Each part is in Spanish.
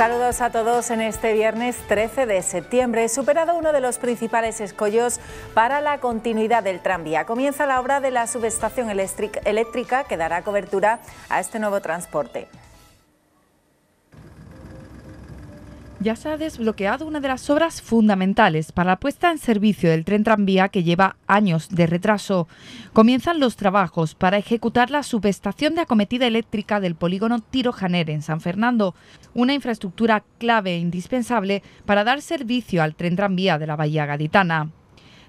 Saludos a todos en este viernes 13 de septiembre. Superado uno de los principales escollos para la continuidad del tranvía. Comienza la obra de la subestación eléctrica que dará cobertura a este nuevo transporte. ya se ha desbloqueado una de las obras fundamentales para la puesta en servicio del tren tranvía que lleva años de retraso. Comienzan los trabajos para ejecutar la subestación de acometida eléctrica del polígono Tirojaner en San Fernando, una infraestructura clave e indispensable para dar servicio al tren tranvía de la Bahía Gaditana.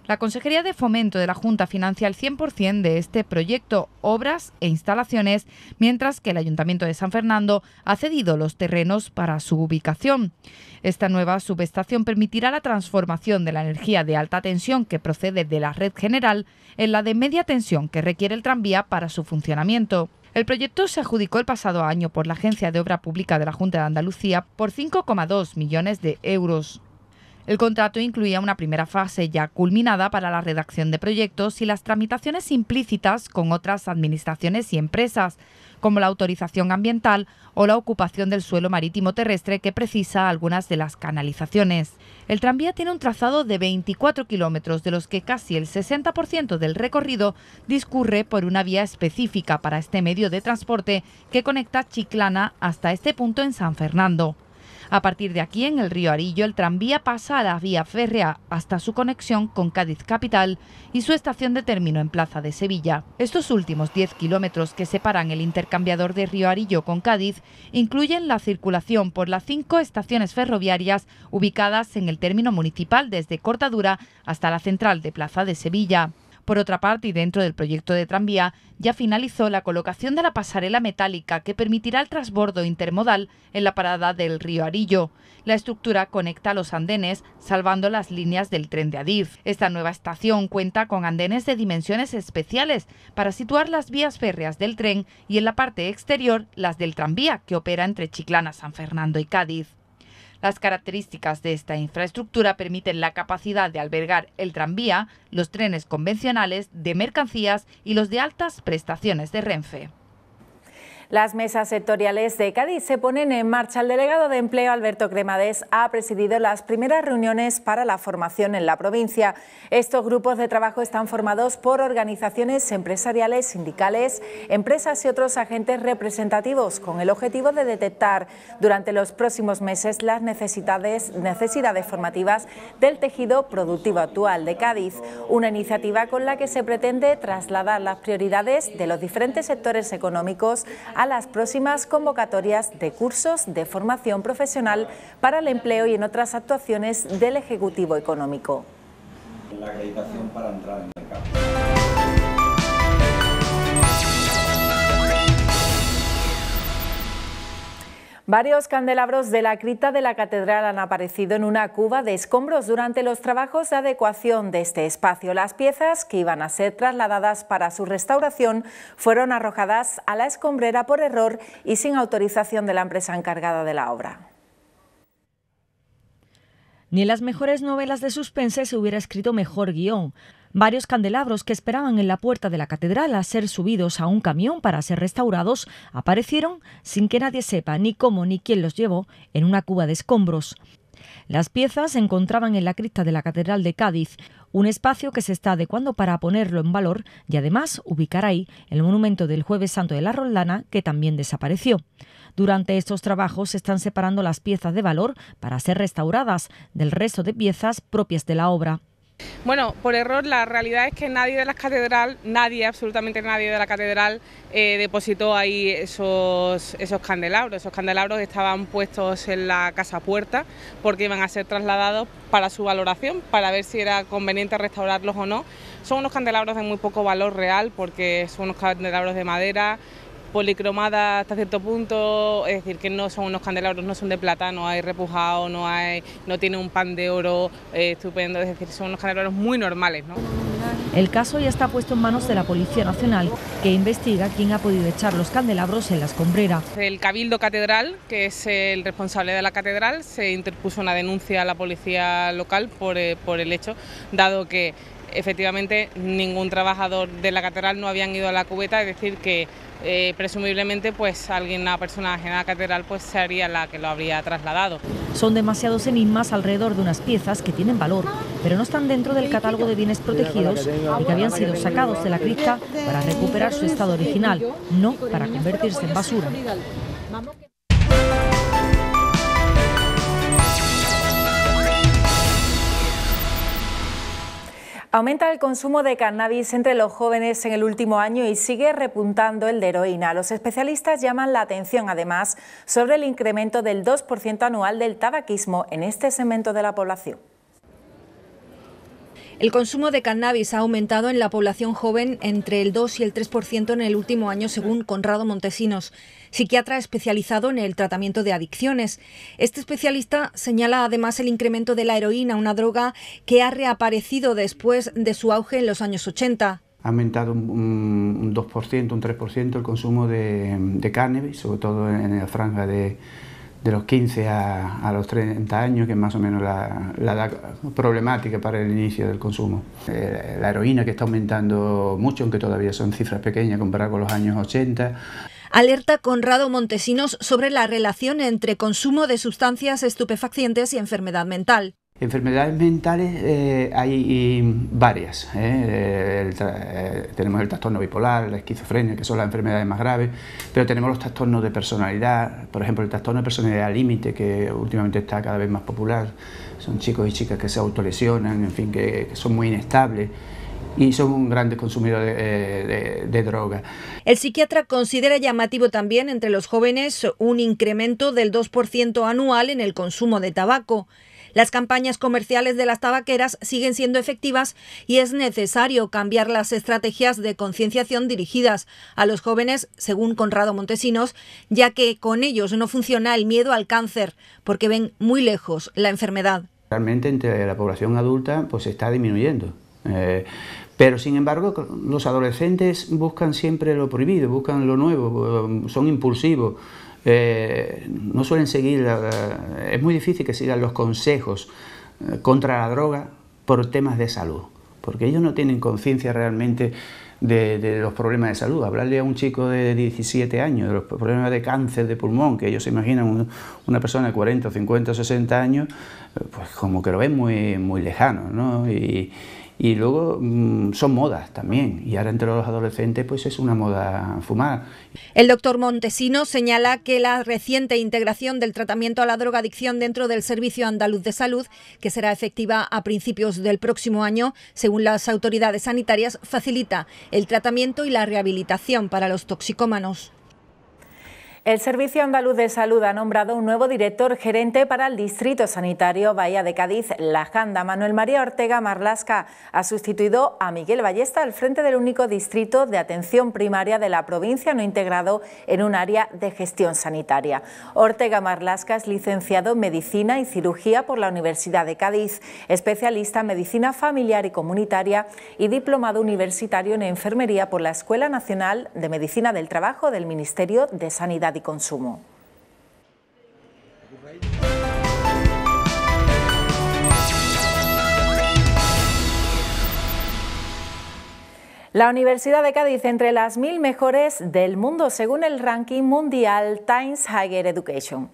La Consejería de Fomento de la Junta financia el 100% de este proyecto, obras e instalaciones, mientras que el Ayuntamiento de San Fernando ha cedido los terrenos para su ubicación. Esta nueva subestación permitirá la transformación de la energía de alta tensión que procede de la red general en la de media tensión que requiere el tranvía para su funcionamiento. El proyecto se adjudicó el pasado año por la Agencia de Obra Pública de la Junta de Andalucía por 5,2 millones de euros. El contrato incluía una primera fase ya culminada para la redacción de proyectos y las tramitaciones implícitas con otras administraciones y empresas, como la autorización ambiental o la ocupación del suelo marítimo terrestre que precisa algunas de las canalizaciones. El tranvía tiene un trazado de 24 kilómetros, de los que casi el 60% del recorrido discurre por una vía específica para este medio de transporte que conecta Chiclana hasta este punto en San Fernando. A partir de aquí, en el río Arillo, el tranvía pasa a la vía férrea hasta su conexión con Cádiz Capital y su estación de término en Plaza de Sevilla. Estos últimos 10 kilómetros que separan el intercambiador de Río Arillo con Cádiz incluyen la circulación por las cinco estaciones ferroviarias ubicadas en el término municipal desde Cortadura hasta la central de Plaza de Sevilla. Por otra parte, y dentro del proyecto de tranvía, ya finalizó la colocación de la pasarela metálica que permitirá el transbordo intermodal en la parada del río Arillo. La estructura conecta los andenes, salvando las líneas del tren de Adif. Esta nueva estación cuenta con andenes de dimensiones especiales para situar las vías férreas del tren y en la parte exterior las del tranvía que opera entre Chiclana, San Fernando y Cádiz. Las características de esta infraestructura permiten la capacidad de albergar el tranvía, los trenes convencionales de mercancías y los de altas prestaciones de Renfe. Las mesas sectoriales de Cádiz se ponen en marcha. El delegado de empleo, Alberto Cremades, ha presidido las primeras reuniones para la formación en la provincia. Estos grupos de trabajo están formados por organizaciones empresariales, sindicales, empresas y otros agentes representativos, con el objetivo de detectar durante los próximos meses las necesidades, necesidades formativas del tejido productivo actual de Cádiz, una iniciativa con la que se pretende trasladar las prioridades de los diferentes sectores económicos a las próximas convocatorias de cursos de formación profesional para el empleo y en otras actuaciones del Ejecutivo Económico. Varios candelabros de la cripta de la catedral han aparecido en una cuba de escombros durante los trabajos de adecuación de este espacio. Las piezas que iban a ser trasladadas para su restauración fueron arrojadas a la escombrera por error y sin autorización de la empresa encargada de la obra. Ni en las mejores novelas de suspense se hubiera escrito mejor guión. Varios candelabros que esperaban en la puerta de la catedral a ser subidos a un camión para ser restaurados aparecieron sin que nadie sepa ni cómo ni quién los llevó en una cuba de escombros. Las piezas se encontraban en la cripta de la Catedral de Cádiz, un espacio que se está adecuando para ponerlo en valor y además ubicar ahí el monumento del Jueves Santo de la Roldana, que también desapareció. Durante estos trabajos se están separando las piezas de valor para ser restauradas del resto de piezas propias de la obra. Bueno, por error, la realidad es que nadie de la catedral, nadie, absolutamente nadie de la catedral, eh, depositó ahí esos, esos candelabros. Esos candelabros estaban puestos en la casa puerta porque iban a ser trasladados para su valoración, para ver si era conveniente restaurarlos o no. Son unos candelabros de muy poco valor real porque son unos candelabros de madera, ...policromada hasta cierto punto, es decir, que no son unos candelabros, no son de plata, no hay repujado, no hay, no tiene un pan de oro eh, estupendo, es decir, son unos candelabros muy normales. El caso ya está puesto en manos de la Policía Nacional, que investiga quién ha podido echar los candelabros en la escombrera. El Cabildo Catedral, que es el responsable de la catedral, se interpuso una denuncia a la policía local por, eh, por el hecho, dado que efectivamente ningún trabajador de la catedral no habían ido a la cubeta, es decir que eh, presumiblemente pues alguien, una persona ajena la catedral pues sería la que lo habría trasladado. Son demasiados enigmas alrededor de unas piezas que tienen valor, pero no están dentro del catálogo de bienes protegidos y que habían sido sacados de la cripta para recuperar su estado original, no para convertirse en basura. Aumenta el consumo de cannabis entre los jóvenes en el último año y sigue repuntando el de heroína. Los especialistas llaman la atención, además, sobre el incremento del 2% anual del tabaquismo en este segmento de la población. El consumo de cannabis ha aumentado en la población joven entre el 2 y el 3% en el último año, según Conrado Montesinos, psiquiatra especializado en el tratamiento de adicciones. Este especialista señala además el incremento de la heroína, una droga que ha reaparecido después de su auge en los años 80 ha aumentado un, 2%, un 3% el consumo de cannabis, sobre todo en la franja de, de los 15 a, los 30 años, que es más o menos la, la, problemática para el inicio del consumo. Eh, la heroína que está aumentando mucho, aunque todavía son cifras pequeñas comparado con los años 80. Alerta Conrado Montesinos sobre la relación entre consumo de sustancias estupefacientes y enfermedad mental. Enfermedades mentales eh, hay varias. ¿eh? Eh, tenemos el trastorno bipolar, la esquizofrenia, que son las enfermedades más graves, pero tenemos los trastornos de personalidad, por ejemplo, el trastorno de personalidad límite, que últimamente está cada vez más popular. Son chicos y chicas que se autolesionan, en fin, que, son muy inestables y son un gran consumidor de, drogas. El psiquiatra considera llamativo también entre los jóvenes un incremento del 2% anual en el consumo de tabaco. Las campañas comerciales de las tabaqueras siguen siendo efectivas y es necesario cambiar las estrategias de concienciación dirigidas a los jóvenes, según Conrado Montesinos, ya que con ellos no funciona el miedo al cáncer, porque ven muy lejos la enfermedad. Realmente entre la población adulta pues está disminuyendo. Eh, pero sin embargo, los adolescentes buscan siempre lo prohibido, buscan lo nuevo, son impulsivos, eh, no suelen seguir, eh, es muy difícil que sigan los consejos eh, contra la droga por temas de salud, porque ellos no tienen conciencia realmente de, los problemas de salud. Hablarle a un chico de 17 años de los problemas de cáncer de pulmón, que ellos se imaginan una persona de 40, 50, 60 años, pues como que lo ven muy, muy lejano, ¿no? Y luego mm, son modas también, y ahora entre los adolescentes pues es una moda fumar. El doctor Montesino señala que la reciente integración del tratamiento a la drogadicción dentro del Servicio Andaluz de Salud, que será efectiva a principios del próximo año, según las autoridades sanitarias, facilita el tratamiento y la rehabilitación para los toxicómanos. El Servicio Andaluz de Salud ha nombrado un nuevo director gerente para el Distrito Sanitario Bahía de Cádiz, La Janda. Manuel María Ortega Marlasca ha sustituido a Miguel Ballesta al frente del único distrito de atención primaria de la provincia no integrado en un área de gestión sanitaria. Ortega Marlasca es licenciado en Medicina y Cirugía por la Universidad de Cádiz, especialista en Medicina Familiar y Comunitaria y diplomado universitario en Enfermería por la Escuela Nacional de Medicina del Trabajo del Ministerio de Sanidad y Consumo. La Universidad de Cádiz entre las mil mejores del mundo según el ranking mundial Times Higher Education.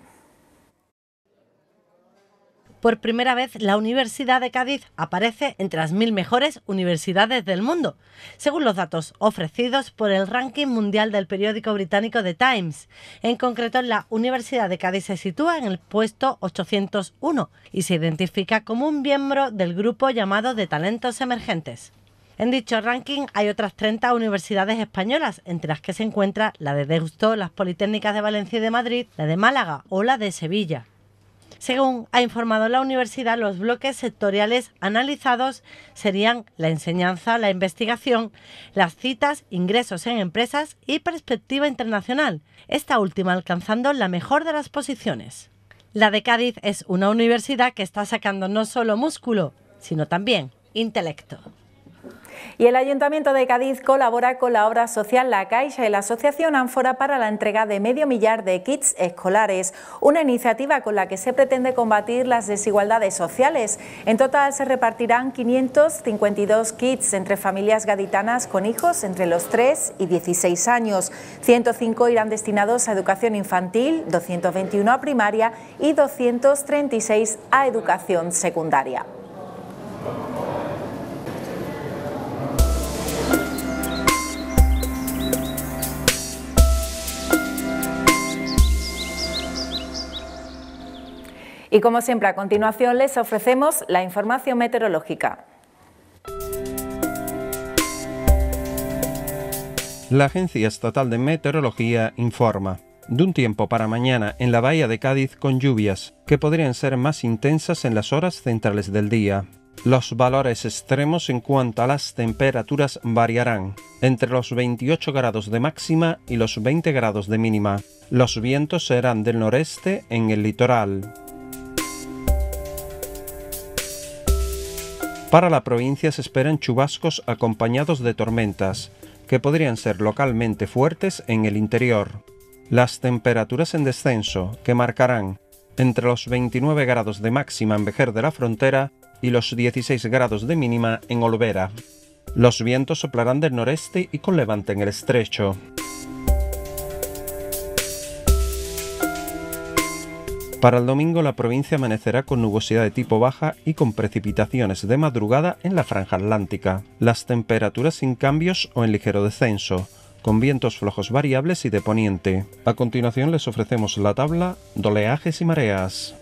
Por primera vez, la Universidad de Cádiz aparece entre las mil mejores universidades del mundo, según los datos ofrecidos por el ranking mundial del periódico británico The Times. En concreto, la Universidad de Cádiz se sitúa en el puesto 801 y se identifica como un miembro del grupo llamado de talentos emergentes. En dicho ranking hay otras 30 universidades españolas, entre las que se encuentra la de Deusto, las Politécnicas de Valencia y de Madrid, la de Málaga o la de Sevilla. Según ha informado la universidad, los bloques sectoriales analizados serían la enseñanza, la investigación, las citas, ingresos en empresas y perspectiva internacional, esta última alcanzando la mejor de las posiciones. La de Cádiz es una universidad que está sacando no solo músculo, sino también intelecto. Y el Ayuntamiento de Cádiz colabora con la obra social La Caixa y la Asociación Ánfora para la entrega de medio millar de kits escolares, una iniciativa con la que se pretende combatir las desigualdades sociales. En total se repartirán 552 kits entre familias gaditanas con hijos entre los 3 y 16 años. 105 irán destinados a educación infantil, 221 a primaria y 236 a educación secundaria. Y como siempre, a continuación les ofrecemos la información meteorológica. La Agencia Estatal de Meteorología informa de un tiempo para mañana en la bahía de Cádiz con lluvias, que podrían ser más intensas en las horas centrales del día. Los valores extremos en cuanto a las temperaturas variarán, entre los 28 grados de máxima y los 20 grados de mínima. Los vientos serán del noreste en el litoral. Para la provincia se esperan chubascos acompañados de tormentas, que podrían ser localmente fuertes en el interior. Las temperaturas en descenso, que marcarán entre los 29 grados de máxima en Vejer de la Frontera y los 16 grados de mínima en Olvera. Los vientos soplarán del noreste y con levante en el estrecho. Para el domingo la provincia amanecerá con nubosidad de tipo baja y con precipitaciones de madrugada en la franja atlántica. Las temperaturas sin cambios o en ligero descenso, con vientos flojos variables y de poniente. A continuación les ofrecemos la tabla de oleajes y mareas.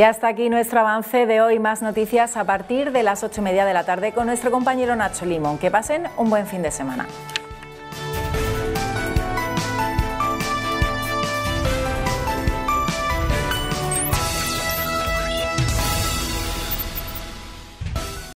Y hasta aquí nuestro avance de hoy. Más noticias a partir de las ocho y media de la tarde con nuestro compañero Nacho Limón. Que pasen un buen fin de semana.